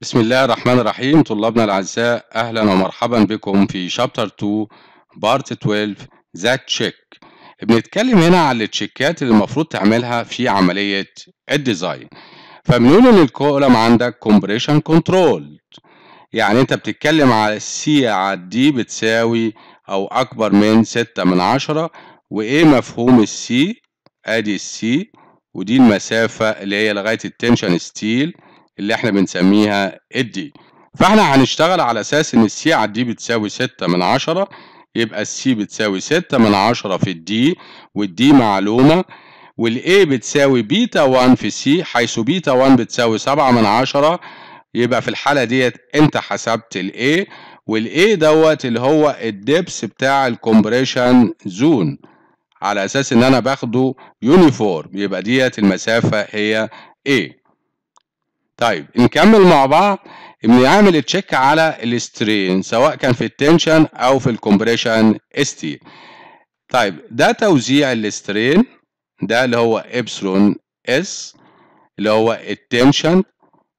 بسم الله الرحمن الرحيم طلابنا الأعزاء أهلا ومرحبا بكم في شابتر 2 بارت 12 ذا تشيك بنتكلم هنا على التشيكات اللي المفروض تعملها في عملية الديزاين فبنقول إن الكولم عندك كومبريشن كنترول يعني أنت بتتكلم على السي على دي بتساوي أو أكبر من 6 من 10 وإيه مفهوم السي أدي السي ودي المسافة اللي هي لغاية التنشن ستيل اللي احنا بنسميها الدي فاحنا هنشتغل على اساس ان السي على الدي بتساوي ستة من عشرة يبقى السي بتساوي ستة من عشرة في الدي والدي معلومة والاي بتساوي بيتا 1 في السي حيث بيتا 1 بتساوي سبعة من عشرة يبقى في الحالة ديت انت حسبت الاي والاي دوت اللي هو الدبس بتاع الكومبريشن زون على اساس ان انا باخده يونيفورم يبقى ديت المسافة هي ايه طيب نكمل مع بعض بنعمل تشيك على السترين سواء كان في التنشن او في الكومبريشن اس تي طيب ده توزيع السترين ده اللي هو ابسلون اس اللي هو التنشن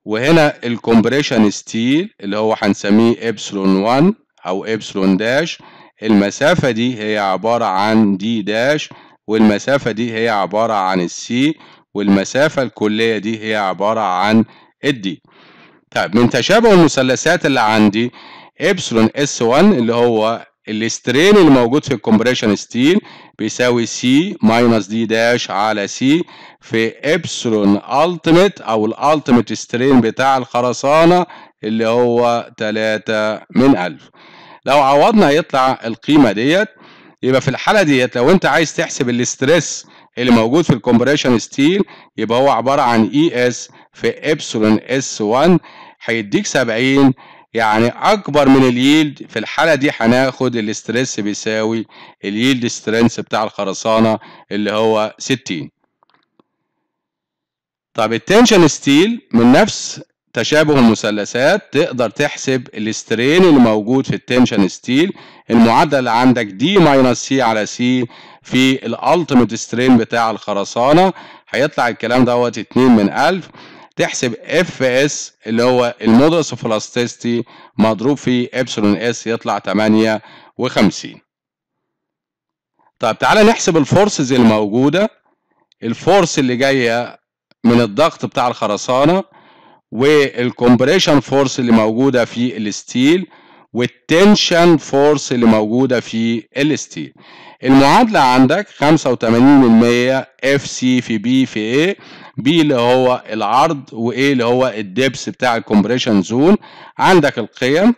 وهنا الكومبريشن ستيل اللي هو هنسميه ابسلون 1 او ابسلون داش المسافة دي هي عبارة عن دي داش والمسافة دي هي عبارة عن السي والمسافة الكلية دي هي عبارة عن ادي طيب من تشابه المثلثات اللي عندي ابسلون اس 1 اللي هو الاسترين اللي موجود في الكومبريشن ستيل بيساوي سي ماينس دي داش على سي في ابسلون التيميت او الالتيميت سترين بتاع الخرسانه اللي هو 3 من 1000 لو عوضنا يطلع القيمه ديت يبقى في الحاله ديت لو انت عايز تحسب الاستريس اللي موجود في الكومبريشن ستيل يبقى هو عباره عن اي e اس في إبسلون اس 1 هيديك 70 يعني أكبر من اليلد في الحالة دي هناخد الاسترس بيساوي اليلد سترينث بتاع الخرسانة اللي هو 60 طب التنشن ستيل من نفس تشابه المثلثات تقدر تحسب السترين اللي موجود في التنشن ستيل المعدل اللي عندك دي ماينس سي على سي في الالتيميت سترين بتاع الخرسانه هيطلع الكلام دوت 2 من 1000 تحسب اف اس اللي هو المودرس اوف الاستيستي مضروب في ابسلون اس يطلع 58 طب تعالى نحسب الفورسز الموجودة الفورس اللي جاية من الضغط بتاع الخرسانة والكومبريشن فورس اللي موجودة في الستيل والتنشن فورس اللي موجودة في الستيل المعادلة عندك 85% اف سي في بي في A بي اللي هو العرض وايه اللي هو الدبس بتاع الكومبريشن زون عندك القيم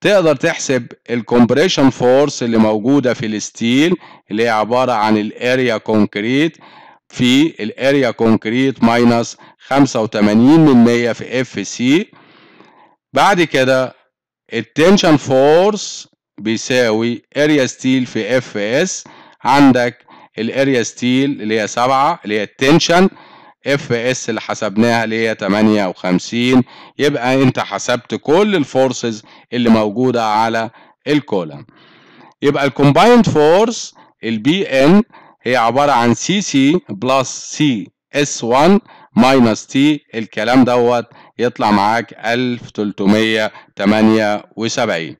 تقدر تحسب الكومبريشن فورس اللي موجوده في الستيل اللي هي عباره عن الاريا كونكريت في الاريا كونكريت ماينس 85 من في اف سي بعد كده التنشن فورس بيساوي اريا ستيل في اف اس عندك الاريا ستيل اللي هي 7 اللي هي التنشن اف اس اللي حسبناها اللي هي 58 يبقى انت حسبت كل الفورسز اللي موجوده على الكولم يبقى الكومبايند فورس البي ان هي عباره عن سي سي بلس سي اس 1 ماينس تي الكلام دوت يطلع معاك 1378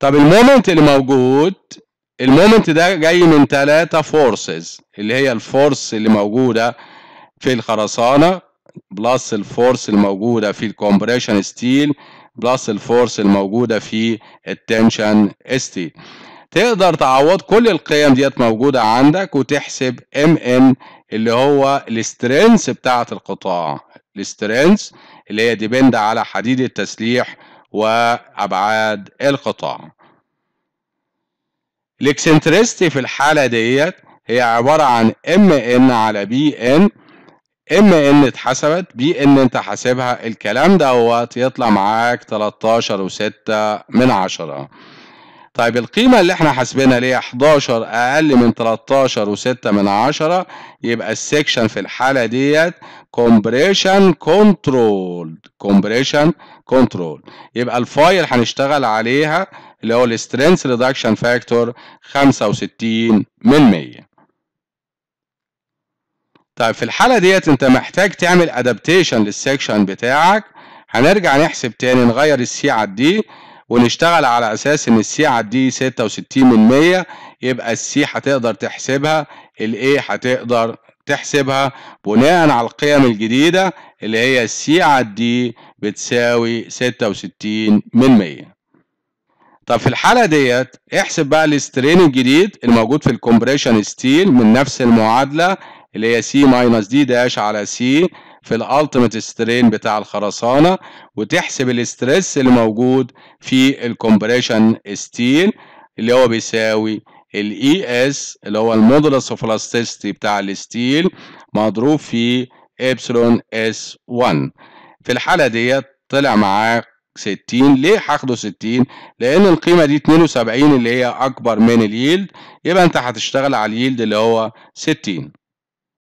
طب المومنت اللي موجود المومنت ده جاي من ثلاثة فورسز اللي هي الفورس اللي موجودة في الخرسانة بلس الفورس الموجودة في الكومبريشن ستيل بلس الفورس الموجودة في التنشن ستيل تقدر تعوض كل القيم ديت موجودة عندك وتحسب ام ان اللي هو السترينث بتاعة القطاع السترينث اللي هي ديبند على حديد التسليح وأبعاد القطاع الاكسنتريستي في الحالة ديت هي عبارة عن ام ان على بي ان اما ان اتحسبت بان انت حاسبها الكلام دوت يطلع معاك 13 و6 من عشرة طيب القيمة اللي احنا حاسبينها ليه 11 أقل من 13 و6 من عشرة يبقى السكشن في الحالة ديت كومبريشن كنترول كومبريشن كنترول يبقى الفايل هنشتغل عليها اللي هو السترينث ريدكشن فاكتور 65 من 100 طيب في الحالة ديت انت محتاج تعمل ادابتيشن للسكشن بتاعك هنرجع نحسب تاني نغير السي على الدي ونشتغل على اساس ان السي على الدي 66 من 100 يبقى السي هتقدر تحسبها الاي هتقدر تحسبها بناء على القيم الجديدة اللي هي السي على الدي بتساوي 66 من 100 طب في الحالة ديت احسب بقى الاسترين الجديد الموجود في الكومبريشن ستيل من نفس المعادلة اللي هي سي ماينس دي داش على سي في الالتيميت سترين بتاع الخرسانه وتحسب الاستريس اللي موجود في الكومبريشن ستيل اللي هو بيساوي الاي اس e اللي هو المودولس اوف الاستيستي بتاع الستيل مضروب في ابسلون اس 1 في الحاله ديت طلع معاه 60 ليه هاخده 60 لان القيمه دي 72 اللي هي اكبر من اليلد يبقى انت هتشتغل على اليلد اللي هو 60